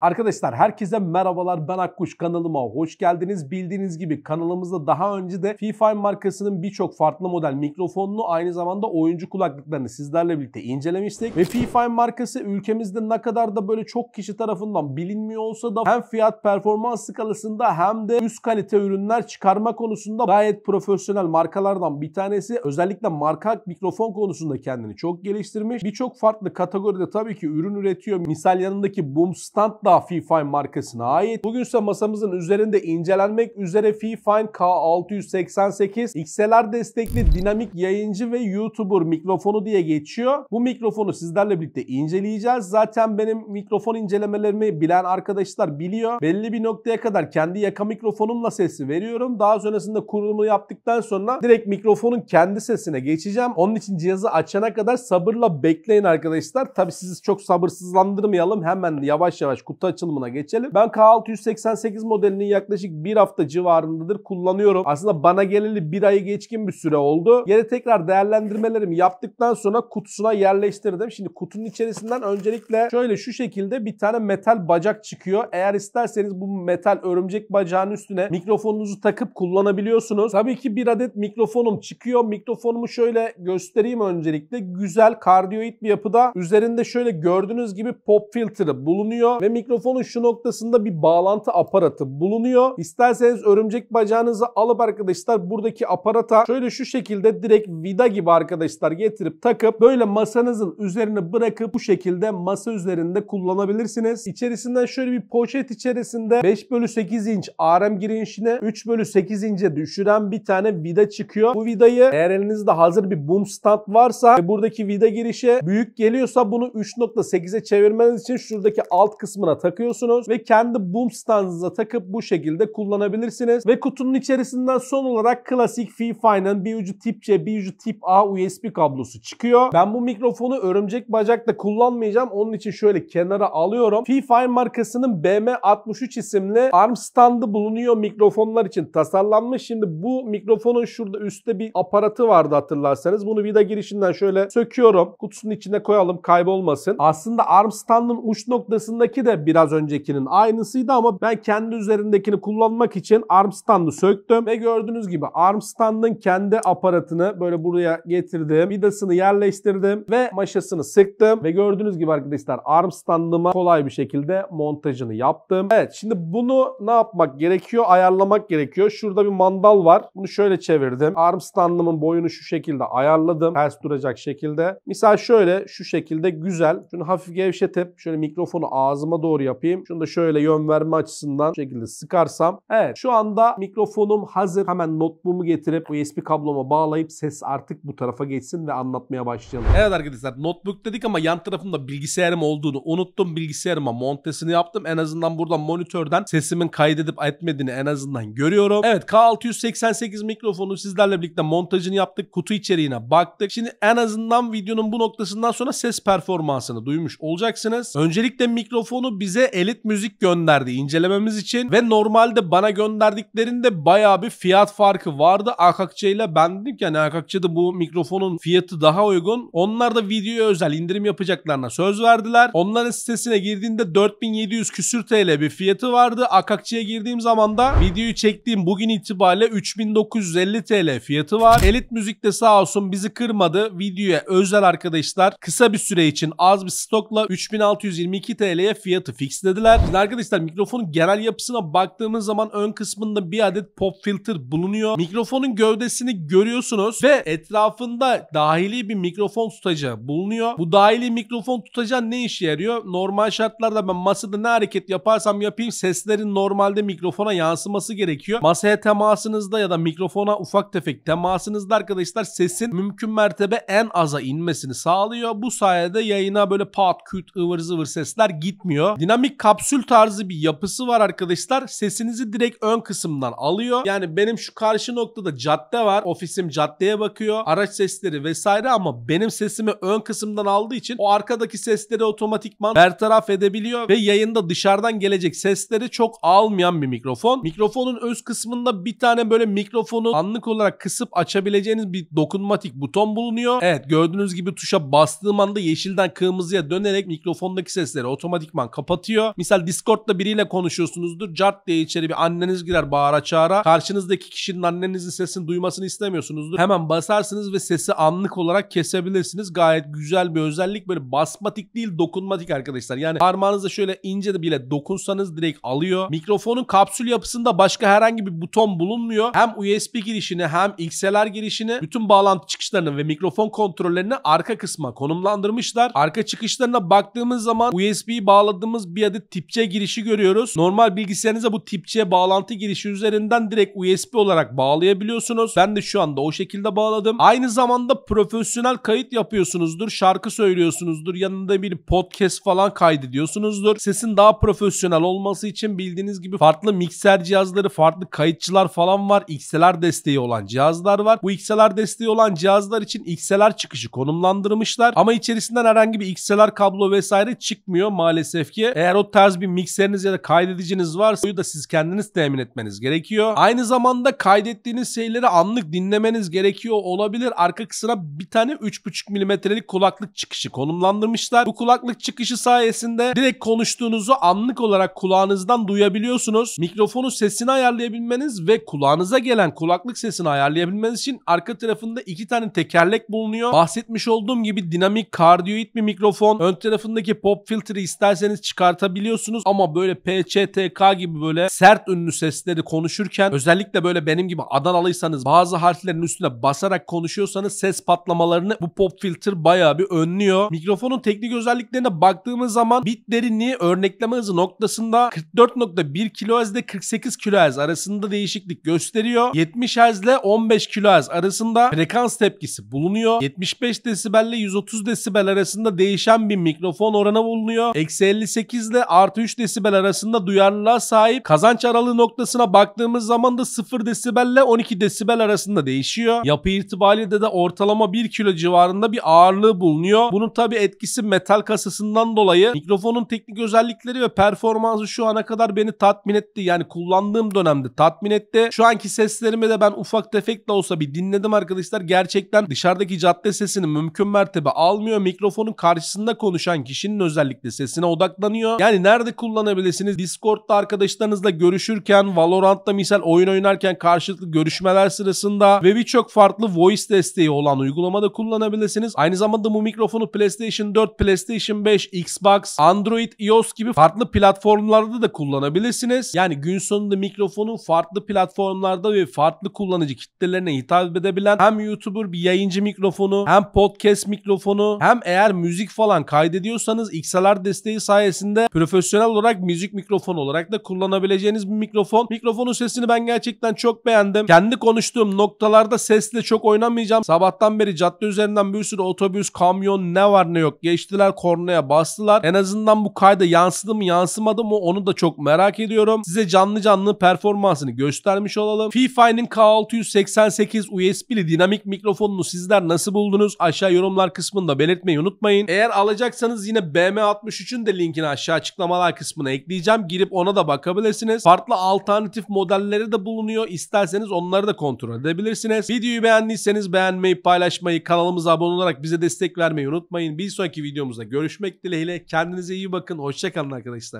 Arkadaşlar herkese merhabalar ben Akkuş kanalıma hoş geldiniz. Bildiğiniz gibi kanalımızda daha önce de FIFA markasının birçok farklı model mikrofonunu aynı zamanda oyuncu kulaklıklarını sizlerle birlikte incelemiştik. Ve FIFA markası ülkemizde ne kadar da böyle çok kişi tarafından bilinmiyor olsa da hem fiyat performans skalasında hem de üst kalite ürünler çıkarma konusunda gayet profesyonel markalardan bir tanesi. Özellikle marka mikrofon konusunda kendini çok geliştirmiş. Birçok farklı kategoride tabii ki ürün üretiyor. Misal yanındaki boom stand hatta Fifine markasına ait. Bugün ise masamızın üzerinde incelenmek üzere Fifine K688 XLR destekli dinamik yayıncı ve YouTuber mikrofonu diye geçiyor. Bu mikrofonu sizlerle birlikte inceleyeceğiz. Zaten benim mikrofon incelemelerimi bilen arkadaşlar biliyor. Belli bir noktaya kadar kendi yaka mikrofonumla sesi veriyorum. Daha sonrasında kurulumu yaptıktan sonra direkt mikrofonun kendi sesine geçeceğim. Onun için cihazı açana kadar sabırla bekleyin arkadaşlar. Tabi sizi çok sabırsızlandırmayalım. Hemen yavaş yavaş kutu kutu açılımına geçelim. Ben K688 modelinin yaklaşık bir hafta civarındadır kullanıyorum. Aslında bana geleli bir ayı geçkin bir süre oldu. Yine tekrar değerlendirmelerimi yaptıktan sonra kutusuna yerleştirdim. Şimdi kutunun içerisinden öncelikle şöyle şu şekilde bir tane metal bacak çıkıyor. Eğer isterseniz bu metal örümcek bacağın üstüne mikrofonunuzu takıp kullanabiliyorsunuz. Tabii ki bir adet mikrofonum çıkıyor. Mikrofonumu şöyle göstereyim öncelikle. Güzel kardiyoid bir yapıda. Üzerinde şöyle gördüğünüz gibi pop filtre bulunuyor ve mikrofon mikrofonun şu noktasında bir bağlantı aparatı bulunuyor. İsterseniz örümcek bacağınızı alıp arkadaşlar buradaki aparata şöyle şu şekilde direkt vida gibi arkadaşlar getirip takıp böyle masanızın üzerine bırakıp bu şekilde masa üzerinde kullanabilirsiniz. İçerisinden şöyle bir poşet içerisinde 5 bölü 8 inç RM girişine 3 bölü 8 ince düşüren bir tane vida çıkıyor. Bu vidayı eğer elinizde hazır bir boom stand varsa ve buradaki vida girişi büyük geliyorsa bunu 3.8'e çevirmeniz için şuradaki alt kısmına takıyorsunuz ve kendi boom standınıza takıp bu şekilde kullanabilirsiniz. Ve kutunun içerisinden son olarak klasik Fifine'ın bir ucu tip C bir ucu tip A USB kablosu çıkıyor. Ben bu mikrofonu örümcek bacakta kullanmayacağım. Onun için şöyle kenara alıyorum. Fifine markasının BM63 isimli arm standı bulunuyor mikrofonlar için tasarlanmış. Şimdi bu mikrofonun şurada üstte bir aparatı vardı hatırlarsanız. Bunu vida girişinden şöyle söküyorum. Kutusunun içine koyalım kaybolmasın. Aslında arm standın uç noktasındaki de biraz öncekinin aynısıydı ama ben kendi üzerindekini kullanmak için arm standı söktüm ve gördüğünüz gibi arm standın kendi aparatını böyle buraya getirdim. Vidasını yerleştirdim ve maşasını sıktım ve gördüğünüz gibi arkadaşlar arm standıma kolay bir şekilde montajını yaptım. Evet şimdi bunu ne yapmak gerekiyor? Ayarlamak gerekiyor. Şurada bir mandal var. Bunu şöyle çevirdim. Arm standımın boyunu şu şekilde ayarladım. Ters duracak şekilde. Misal şöyle şu şekilde güzel. Şunu hafif gevşetip şöyle mikrofonu ağzıma doğru doğru yapayım. Şunu da şöyle yön verme açısından bu şekilde sıkarsam. Evet şu anda mikrofonum hazır. Hemen notebook'umu getirip USB kabloma bağlayıp ses artık bu tarafa geçsin ve anlatmaya başlayalım. Evet arkadaşlar notebook dedik ama yan tarafımda bilgisayarım olduğunu unuttum. Bilgisayarıma montesini yaptım. En azından buradan monitörden sesimin kaydedip etmediğini en azından görüyorum. Evet K688 mikrofonu sizlerle birlikte montajını yaptık. Kutu içeriğine baktık. Şimdi en azından videonun bu noktasından sonra ses performansını duymuş olacaksınız. Öncelikle mikrofonu biz bize elit müzik gönderdi incelememiz için ve normalde bana gönderdiklerinde baya bir fiyat farkı vardı. AKKC ile ben dedim ki hani AKKC'de bu mikrofonun fiyatı daha uygun. Onlar da videoya özel indirim yapacaklarına söz verdiler. Onların sitesine girdiğinde 4700 küsür TL bir fiyatı vardı. AKKC'ye girdiğim zaman da videoyu çektiğim bugün itibariyle 3950 TL fiyatı var. Elit müzik de sağ olsun bizi kırmadı. Videoya özel arkadaşlar kısa bir süre için az bir stokla 3622 TL'ye fiyatı fixlediler. Şimdi arkadaşlar mikrofonun genel yapısına baktığımız zaman ön kısmında bir adet pop filter bulunuyor. Mikrofonun gövdesini görüyorsunuz ve etrafında dahili bir mikrofon tutacağı bulunuyor. Bu dahili mikrofon tutacağı ne işe yarıyor? Normal şartlarda ben masada ne hareket yaparsam yapayım seslerin normalde mikrofona yansıması gerekiyor. Masaya temasınızda ya da mikrofona ufak tefek temasınızda arkadaşlar sesin mümkün mertebe en aza inmesini sağlıyor. Bu sayede yayına böyle pat, küt, ıvır zıvır sesler gitmiyor. Dinamik kapsül tarzı bir yapısı var arkadaşlar. Sesinizi direkt ön kısımdan alıyor. Yani benim şu karşı noktada cadde var. Ofisim caddeye bakıyor. Araç sesleri vesaire ama benim sesimi ön kısımdan aldığı için o arkadaki sesleri otomatikman bertaraf edebiliyor ve yayında dışarıdan gelecek sesleri çok almayan bir mikrofon. Mikrofonun öz kısmında bir tane böyle mikrofonu anlık olarak kısıp açabileceğiniz bir dokunmatik buton bulunuyor. Evet gördüğünüz gibi tuşa bastığım anda yeşilden kırmızıya dönerek mikrofondaki sesleri otomatikman kapatıyor kapatıyor. Misal Discord'da biriyle konuşuyorsunuzdur. Cart diye içeri bir anneniz girer bağıra çağıra. Karşınızdaki kişinin annenizin sesini duymasını istemiyorsunuzdur. Hemen basarsınız ve sesi anlık olarak kesebilirsiniz. Gayet güzel bir özellik. Böyle basmatik değil dokunmatik arkadaşlar. Yani parmağınızda şöyle ince de bile dokunsanız direkt alıyor. Mikrofonun kapsül yapısında başka herhangi bir buton bulunmuyor. Hem USB girişini hem XLR girişini bütün bağlantı çıkışlarını ve mikrofon kontrollerini arka kısma konumlandırmışlar. Arka çıkışlarına baktığımız zaman USB'yi bağladığımız kullandığımız bir adet tipçe girişi görüyoruz. Normal bilgisayarınıza bu tipçe bağlantı girişi üzerinden direkt USB olarak bağlayabiliyorsunuz. Ben de şu anda o şekilde bağladım. Aynı zamanda profesyonel kayıt yapıyorsunuzdur. Şarkı söylüyorsunuzdur. Yanında bir podcast falan kaydediyorsunuzdur. Sesin daha profesyonel olması için bildiğiniz gibi farklı mikser cihazları, farklı kayıtçılar falan var. XLR desteği olan cihazlar var. Bu XLR desteği olan cihazlar için XLR çıkışı konumlandırmışlar. Ama içerisinden herhangi bir XLR kablo vesaire çıkmıyor maalesef ki önce eğer o tarz bir mikseriniz ya da kaydediciniz varsa da siz kendiniz temin etmeniz gerekiyor. Aynı zamanda kaydettiğiniz şeyleri anlık dinlemeniz gerekiyor olabilir. Arka kısmına bir tane 3.5 milimetrelik kulaklık çıkışı konumlandırmışlar. Bu kulaklık çıkışı sayesinde direkt konuştuğunuzu anlık olarak kulağınızdan duyabiliyorsunuz. Mikrofonu sesini ayarlayabilmeniz ve kulağınıza gelen kulaklık sesini ayarlayabilmeniz için arka tarafında iki tane tekerlek bulunuyor. Bahsetmiş olduğum gibi dinamik kardiyoid bir mikrofon. Ön tarafındaki pop filtri isterseniz çık çıkartabiliyorsunuz ama böyle PCTK gibi böyle sert ünlü sesleri konuşurken özellikle böyle benim gibi Adanalıysanız bazı harflerin üstüne basarak konuşuyorsanız ses patlamalarını bu pop filter bayağı bir önlüyor. Mikrofonun teknik özelliklerine baktığımız zaman bit derinliği örnekleme hızı noktasında 44.1 kHz ile 48 kHz arasında değişiklik gösteriyor. 70 Hz ile 15 kHz arasında frekans tepkisi bulunuyor. 75 desibel ile 130 desibel arasında değişen bir mikrofon oranı bulunuyor. Eksi 58 8 ile artı 3 desibel arasında duyarlılığa sahip. Kazanç aralığı noktasına baktığımız zaman da 0 desibel ile 12 desibel arasında değişiyor. Yapı itibariyle de, ortalama 1 kilo civarında bir ağırlığı bulunuyor. Bunun tabi etkisi metal kasasından dolayı mikrofonun teknik özellikleri ve performansı şu ana kadar beni tatmin etti. Yani kullandığım dönemde tatmin etti. Şu anki seslerimi de ben ufak tefek de olsa bir dinledim arkadaşlar. Gerçekten dışarıdaki cadde sesini mümkün mertebe almıyor. Mikrofonun karşısında konuşan kişinin özellikle sesine odaklanıyor kullanıyor. Yani nerede kullanabilirsiniz? Discord'da arkadaşlarınızla görüşürken, Valorant'ta misal oyun oynarken karşılıklı görüşmeler sırasında ve birçok farklı voice desteği olan uygulamada kullanabilirsiniz. Aynı zamanda bu mikrofonu PlayStation 4, PlayStation 5, Xbox, Android, iOS gibi farklı platformlarda da kullanabilirsiniz. Yani gün sonunda mikrofonu farklı platformlarda ve farklı kullanıcı kitlelerine hitap edebilen hem YouTuber bir yayıncı mikrofonu hem podcast mikrofonu hem eğer müzik falan kaydediyorsanız XLR desteği sayesinde sayesinde profesyonel olarak müzik mikrofonu olarak da kullanabileceğiniz bir mikrofon. Mikrofonun sesini ben gerçekten çok beğendim. Kendi konuştuğum noktalarda sesle çok oynamayacağım. Sabahtan beri cadde üzerinden bir sürü otobüs, kamyon ne var ne yok geçtiler kornaya bastılar. En azından bu kayda yansıdı mı yansımadı mı onu da çok merak ediyorum. Size canlı canlı performansını göstermiş olalım. Fifa'nın K688 USB'li dinamik mikrofonunu sizler nasıl buldunuz? Aşağı yorumlar kısmında belirtmeyi unutmayın. Eğer alacaksanız yine BM63'ün de linkini linkini aşağı açıklamalar kısmına ekleyeceğim. Girip ona da bakabilirsiniz. Farklı alternatif modelleri de bulunuyor. İsterseniz onları da kontrol edebilirsiniz. Videoyu beğendiyseniz beğenmeyi, paylaşmayı, kanalımıza abone olarak bize destek vermeyi unutmayın. Bir sonraki videomuzda görüşmek dileğiyle. Kendinize iyi bakın. Hoşçakalın arkadaşlar.